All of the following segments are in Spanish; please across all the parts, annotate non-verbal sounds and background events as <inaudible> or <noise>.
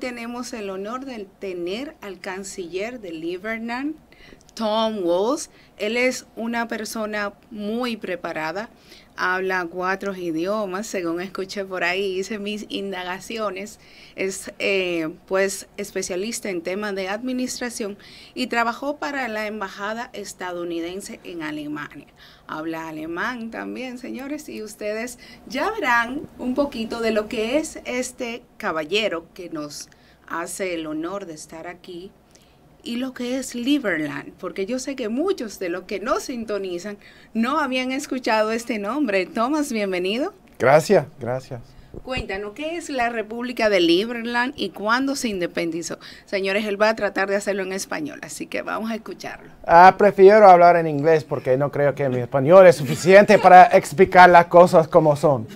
tenemos el honor de tener al canciller de Liverpool, Tom Walls. Él es una persona muy preparada habla cuatro idiomas, según escuché por ahí, hice mis indagaciones, es eh, pues especialista en temas de administración y trabajó para la embajada estadounidense en Alemania. Habla alemán también, señores, y ustedes ya verán un poquito de lo que es este caballero que nos hace el honor de estar aquí y lo que es Liberland, porque yo sé que muchos de los que no sintonizan no habían escuchado este nombre. Tomás, bienvenido. Gracias, gracias. Cuéntanos, ¿qué es la República de Liberland y cuándo se independizó? Señores, él va a tratar de hacerlo en español, así que vamos a escucharlo. Ah, prefiero hablar en inglés porque no creo que mi español es suficiente para explicar las cosas como son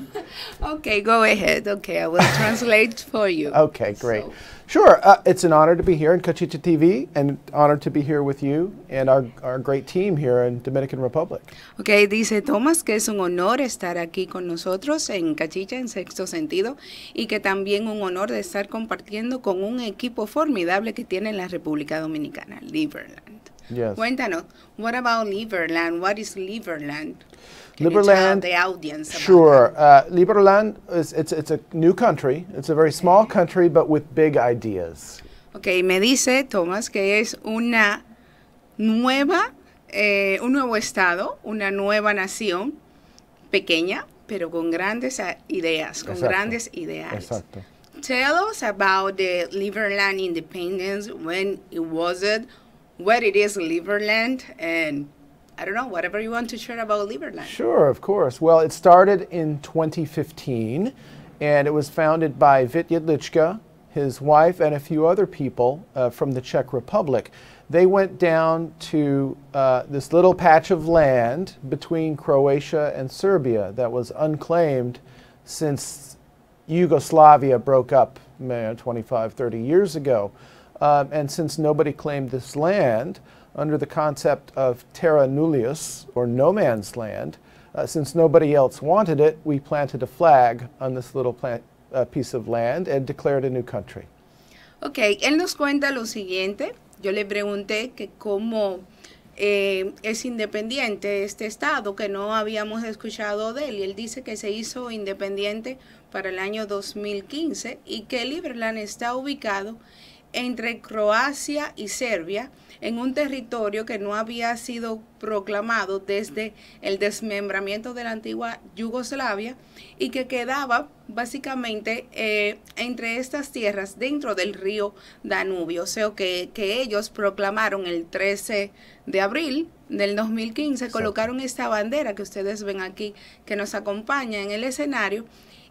okay, go ahead. Okay, I will translate for you. <laughs> Okay, great. Sure. Uh, it's an honor to be here in Cachicha TV and honored to be here with you and our, our great team here in Dominican Republic. Okay, dice Thomas que es un honor estar aquí con nosotros en Cachicha, en sexto sentido, y que también un honor de estar compartiendo con un equipo formidable que tiene la República Dominicana, Liberland. Yes. Cuéntanos, what about Liberland? What is Liberland? Can Liberland, the audience. sure. Uh, Liberland is it's, it's a new country. It's a very small country, but with big ideas. Okay, me dice Thomas que es una nueva, eh, un nuevo estado, una nueva nación pequeña, pero con grandes ideas, con Exacto. grandes ideas. Exacto. Tell us about the Liberland independence. When it was it? what it is Liverland, and I don't know, whatever you want to share about Liverland. Sure, of course. Well, it started in 2015 and it was founded by Vit Yedlichka, his wife, and a few other people uh, from the Czech Republic. They went down to uh, this little patch of land between Croatia and Serbia that was unclaimed since Yugoslavia broke up you know, 25, 30 years ago. Um, and since nobody claimed this land, under the concept of terra nullius, or no man's land, uh, since nobody else wanted it, we planted a flag on this little plant, uh, piece of land and declared a new country. Ok, él nos cuenta lo siguiente. Yo le pregunté que cómo eh, es independiente este estado, que no habíamos escuchado de él. Y él dice que se hizo independiente para el año 2015 y que Liberland está ubicado entre Croacia y Serbia en un territorio que no había sido proclamado desde el desmembramiento de la antigua Yugoslavia y que quedaba básicamente eh, entre estas tierras dentro del río Danubio, o sea que, ellos proclamaron el 13 de abril del 2015, colocaron esta bandera que ustedes ven aquí que nos acompaña en el escenario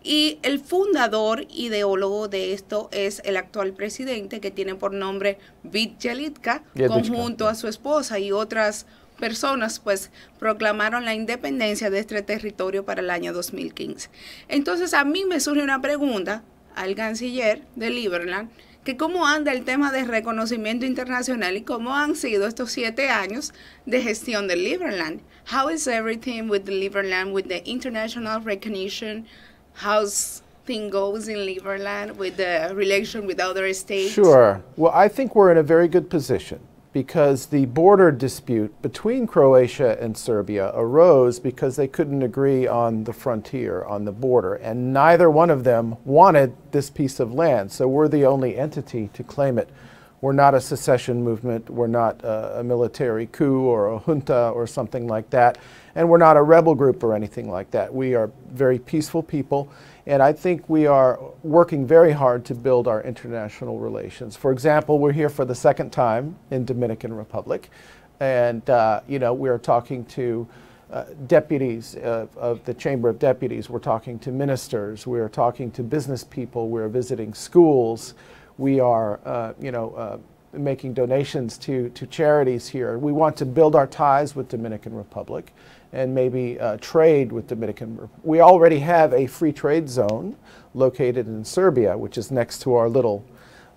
y el fundador ideólogo de esto es el actual presidente que tiene por nombre Vit Jelitka, conjunto a su esposa y otras personas pues proclamaron la independencia de este territorio para el año 2015. Entonces a mí me surge una pregunta al canciller de Liverland, que cómo anda el tema de reconocimiento internacional y cómo han sido estos siete años de gestión de Liverland. How is everything with with the international recognition how's thing goes in Liberland with the relation with other states? Sure. Well, I think we're in a very good position because the border dispute between Croatia and Serbia arose because they couldn't agree on the frontier, on the border, and neither one of them wanted this piece of land. So we're the only entity to claim it we're not a secession movement. We're not a, a military coup or a junta or something like that. And we're not a rebel group or anything like that. We are very peaceful people. And I think we are working very hard to build our international relations. For example, we're here for the second time in Dominican Republic. And, uh, you know, we are talking to uh, deputies uh, of the Chamber of Deputies. We're talking to ministers. We are talking to business people. We're visiting schools. We are, uh, you know, uh, making donations to, to charities here. We want to build our ties with Dominican Republic and maybe uh, trade with Dominican. We already have a free trade zone located in Serbia, which is next to our little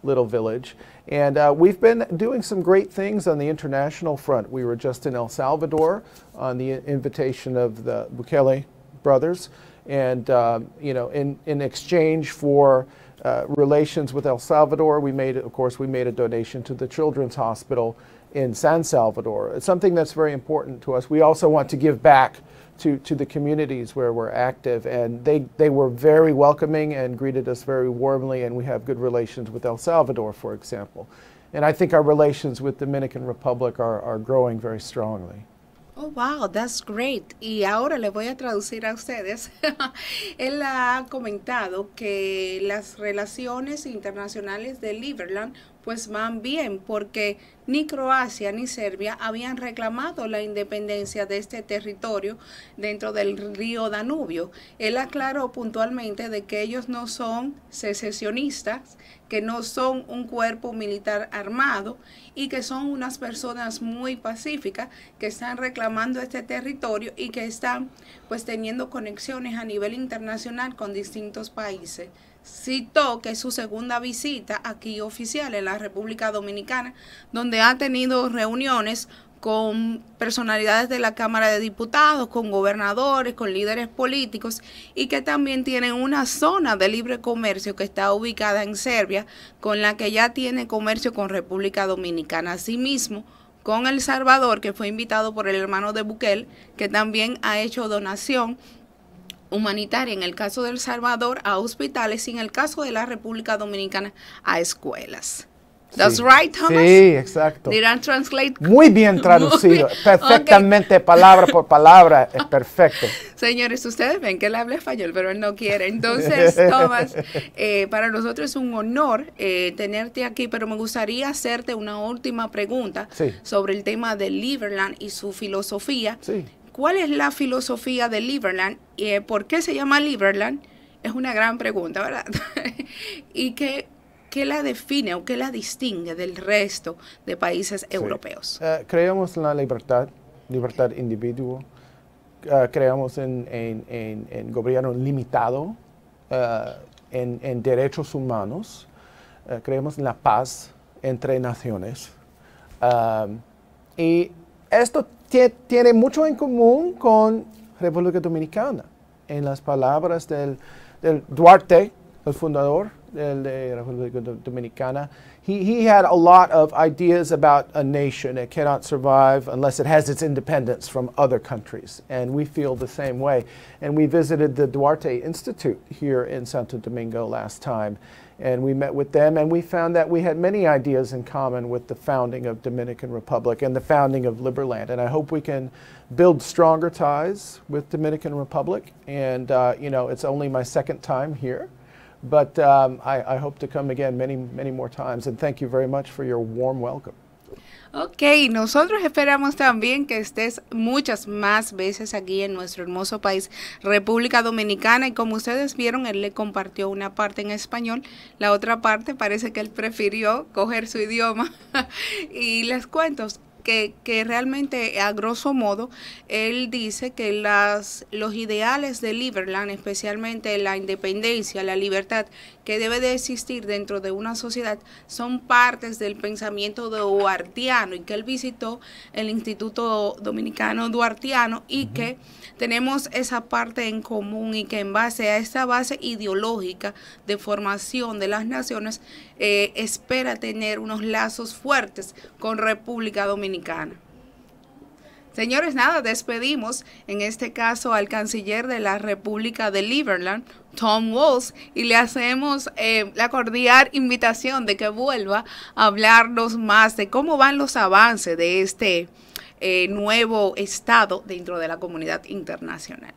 little village. And uh, we've been doing some great things on the international front. We were just in El Salvador on the invitation of the Bukele brothers, and uh, you know, in in exchange for uh, relations with El Salvador. We made, of course, we made a donation to the Children's Hospital in San Salvador. It's something that's very important to us. We also want to give back to, to the communities where we're active, and they, they were very welcoming and greeted us very warmly, and we have good relations with El Salvador, for example. And I think our relations with Dominican Republic are, are growing very strongly. Oh, wow, that's great. Y ahora le voy a traducir a ustedes. <laughs> Él ha comentado que las relaciones internacionales de Liverland pues van bien, porque ni Croacia ni Serbia habían reclamado la independencia de este territorio dentro del río Danubio. Él aclaró puntualmente de que ellos no son secesionistas, que no son un cuerpo militar armado y que son unas personas muy pacíficas que están reclamando este territorio y que están pues teniendo conexiones a nivel internacional con distintos países citó que es su segunda visita aquí oficial en la República Dominicana, donde ha tenido reuniones con personalidades de la Cámara de Diputados, con gobernadores, con líderes políticos y que también tienen una zona de libre comercio que está ubicada en Serbia, con la que ya tiene comercio con República Dominicana. Asimismo, con El Salvador, que fue invitado por el hermano de Bukel, que también ha hecho donación humanitaria en el caso de El Salvador a hospitales y en el caso de la República Dominicana a escuelas. That's right, Thomas? Sí, exacto. translate? Muy bien traducido, <laughs> perfectamente palabra por palabra, es <laughs> perfecto. Señores, ustedes ven que él habla español, pero él no quiere. Entonces, <laughs> Thomas, eh, para nosotros es un honor eh, tenerte aquí, pero me gustaría hacerte una última pregunta sobre el tema de Liverland y su filosofía. Sí. ¿Cuál es la filosofía de Liberland? y eh, ¿Por qué se llama Liberland? Es una gran pregunta, ¿verdad? <laughs> y ¿qué la define o qué la distingue del resto de países europeos? Eh, creemos en la libertad, libertad individual. Creemos eh, creamos en, gobierno limitado, en, derechos humanos, creemos en la paz entre naciones y esto tiene mucho en común con República Dominicana, en las palabras del, del Duarte, el fundador del, de República Dominicana. He, he had a lot of ideas about a nation that cannot survive unless it has its independence from other countries. And we feel the same way. And we visited the Duarte Institute here in Santo Domingo last time and we met with them and we found that we had many ideas in common with the founding of Dominican Republic and the founding of Liberland and I hope we can build stronger ties with Dominican Republic and uh, you know it's only my second time here but um, I, I hope to come again many many more times and thank you very much for your warm welcome. Ok, nosotros esperamos también que estés muchas más veces aquí en nuestro hermoso país, República Dominicana. Y como ustedes vieron, él le compartió una parte en español, la otra parte parece que él prefirió coger su idioma. <laughs> y les cuento, que, realmente a grosso modo él dice que los ideales de Liberland, especialmente la independencia, la libertad que debe de existir dentro de una sociedad, son partes del pensamiento de Duartiano y que él visitó el Instituto Dominicano Duartiano y que tenemos esa parte en común y que en base a esa base ideológica de formación de las naciones eh, espera tener unos lazos fuertes con República Dominicana. Señores, nada, despedimos en este caso al canciller de la República de Liverland, Tom Walls, y le hacemos eh, la cordial invitación de que vuelva a hablarnos más de cómo van los avances de este eh, nuevo estado dentro de la comunidad internacional.